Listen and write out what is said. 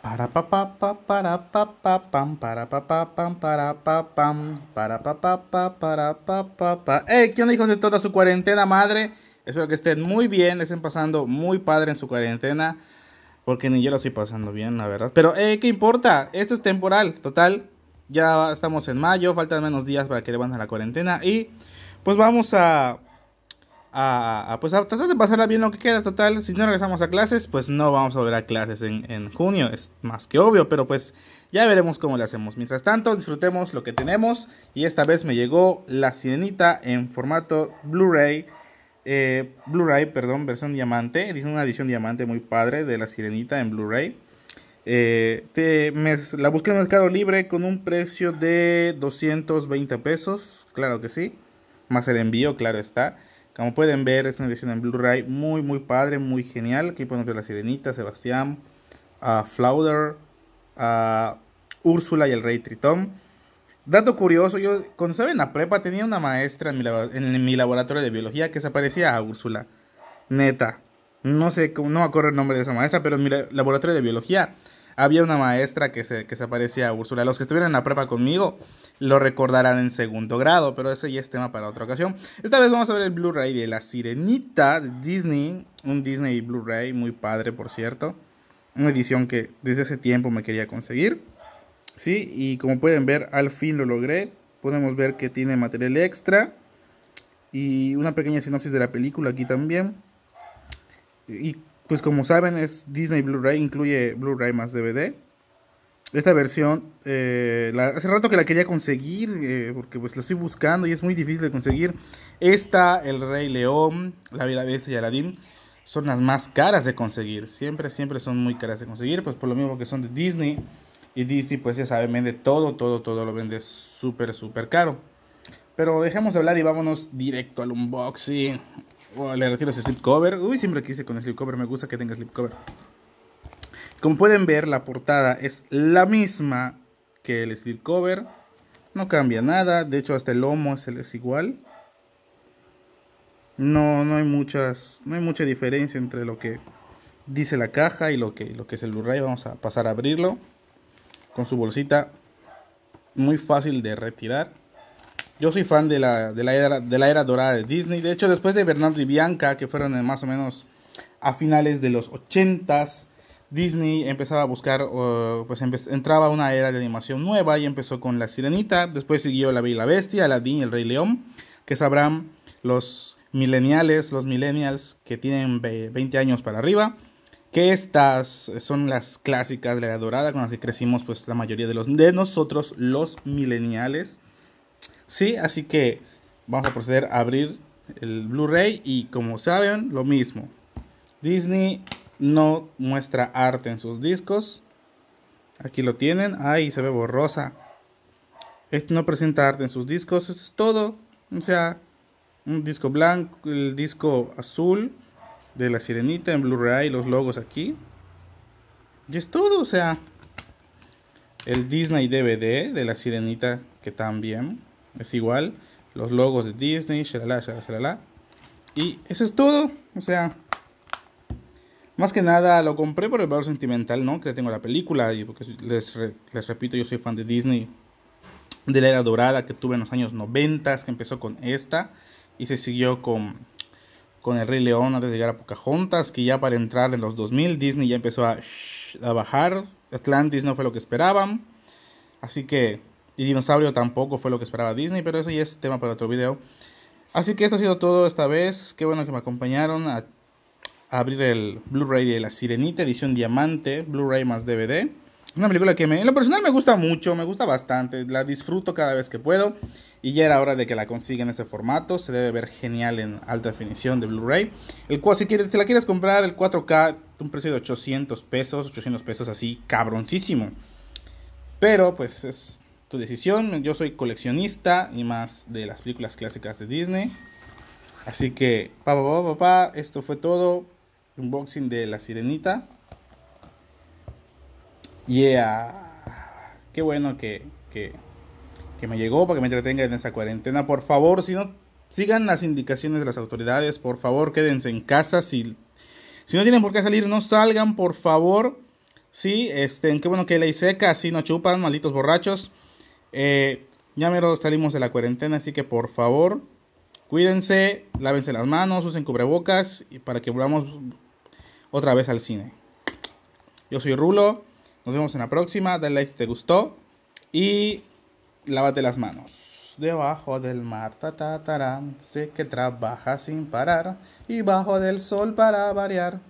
Para pa pa pa para pa pa pam para pa pa pam para pa pam para pa pa pa para pa pa pa. ¿qué onda hijos de toda su cuarentena madre? Espero que estén muy bien, estén pasando muy padre en su cuarentena, porque ni yo lo estoy pasando bien, la verdad. Pero eh ¿qué importa? Esto es temporal, total. Ya estamos en mayo, faltan menos días para que le a la cuarentena y pues vamos a a, pues tratar de pasarla bien lo que queda, total, si no regresamos a clases, pues no vamos a volver a clases en, junio, es más que obvio, pero pues ya veremos cómo le hacemos. Mientras tanto, disfrutemos lo que tenemos y esta vez me llegó La Sirenita en formato Blu-ray, eh, Blu-ray, perdón, versión diamante, Dice una edición diamante muy padre de La Sirenita en Blu-ray. Eh, la busqué en Mercado Libre con un precio de 220 pesos, claro que sí, más el envío, claro está. Como pueden ver, es una edición en Blu-ray muy, muy padre, muy genial. Aquí podemos ver La Sirenita, Sebastián, a Flauder, a Úrsula y el Rey Tritón. Dato curioso, yo cuando estaba en la prepa tenía una maestra en mi, en mi laboratorio de biología que se parecía a Úrsula. Neta, no sé, no me acuerdo el nombre de esa maestra, pero en mi laboratorio de biología había una maestra que se, que se parecía a Úrsula. Los que estuvieran en la prepa conmigo lo recordarán en segundo grado, pero ese ya es tema para otra ocasión. Esta vez vamos a ver el Blu-ray de La Sirenita de Disney. Un Disney Blu-ray muy padre, por cierto. Una edición que desde ese tiempo me quería conseguir. Sí, y como pueden ver, al fin lo logré. Podemos ver que tiene material extra. Y una pequeña sinopsis de la película aquí también. Y pues como saben es Disney Blu-ray, incluye Blu-ray más DVD. Esta versión, eh, hace rato que la quería conseguir, eh, porque pues la estoy buscando y es muy difícil de conseguir. Esta, El Rey León, La Vida Bestia y Aladdin son las más caras de conseguir. Siempre, siempre son muy caras de conseguir, pues por lo mismo que son de Disney. Y Disney, pues ya saben, vende todo, todo, todo lo vende súper, súper caro. Pero dejemos de hablar y vámonos directo al unboxing le retiro ese slipcover. Uy, siempre quise con el slipcover. Me gusta que tenga slipcover. Como pueden ver, la portada es la misma que el slipcover. No cambia nada. De hecho, hasta el lomo es, es igual. No, no hay muchas. No hay mucha diferencia entre lo que dice la caja y lo que, lo que es el Blu-ray. Vamos a pasar a abrirlo. Con su bolsita. Muy fácil de retirar. Yo soy fan de la, era, de la era dorada de Disney. De hecho, después de Bernardo y Bianca, que fueron más o menos a finales de los 80s, Disney empezaba a buscar, pues entraba una era de animación nueva y empezó con La Sirenita, después siguió La Bella y la Bestia, Aladdin y El Rey León, que sabrán los millennials, los millennials que tienen 20 años para arriba, que estas son las clásicas de la era dorada con las que crecimos pues la mayoría de, los, de nosotros los millennials. Sí, así que vamos a proceder a abrir el Blu-ray y como saben, lo mismo. Disney no muestra arte en sus discos. Aquí lo tienen. Ay, se ve borrosa. Este no presenta arte en sus discos. Eso es todo. O sea, un disco blanco, el disco azul de la sirenita en Blu-ray, los logos aquí. Y es todo. O sea, el Disney DVD de la sirenita que también es igual. Los logos de Disney, shalala, shalala, Y eso es todo. O sea, más que nada lo compré por el valor sentimental, ¿no? Que tengo la película y porque les, repito, yo soy fan de Disney. De la era dorada que tuve en los años 90, que empezó con esta y se siguió con, con El Rey León antes de llegar a Pocahontas, que ya para entrar en los 2000 Disney ya empezó a, a bajar. Atlantis no fue lo que esperaban. Así que y Dinosaurio tampoco fue lo que esperaba Disney, pero eso ya es tema para otro video. Así que esto ha sido todo esta vez. Qué bueno que me acompañaron a, abrir el Blu-ray de La Sirenita, edición diamante, Blu-ray más DVD. Una película que en lo personal me gusta mucho, me gusta bastante, la disfruto cada vez que puedo y ya era hora de que la consiga en ese formato, se debe ver genial en alta definición de Blu-ray. El cual si quieres, si la quieres comprar el 4K, un precio de 800 pesos, 800 pesos así cabroncísimo. Pero pues es tu decisión. Yo soy coleccionista y más de las películas clásicas de Disney. Así que, Pa papá, pa pa, esto fue todo. Unboxing de la sirenita. Yeah. Qué bueno que, que, me llegó para que me entretenga en esta cuarentena. Por favor, si no, sigan las indicaciones de las autoridades. Por favor, quédense en casa. Si, si no tienen por qué salir, no salgan, por favor. Sí, este, qué bueno que hay ley seca, así no chupan, malditos borrachos. Eh, ya salimos de la cuarentena, así que por favor, cuídense, lávense las manos, usen cubrebocas y para que volvamos otra vez al cine. Yo soy Rulo, nos vemos en la próxima, dale like si te gustó y lávate las manos. Debajo del mar, ta, sé que trabaja sin parar y bajo del sol para variar.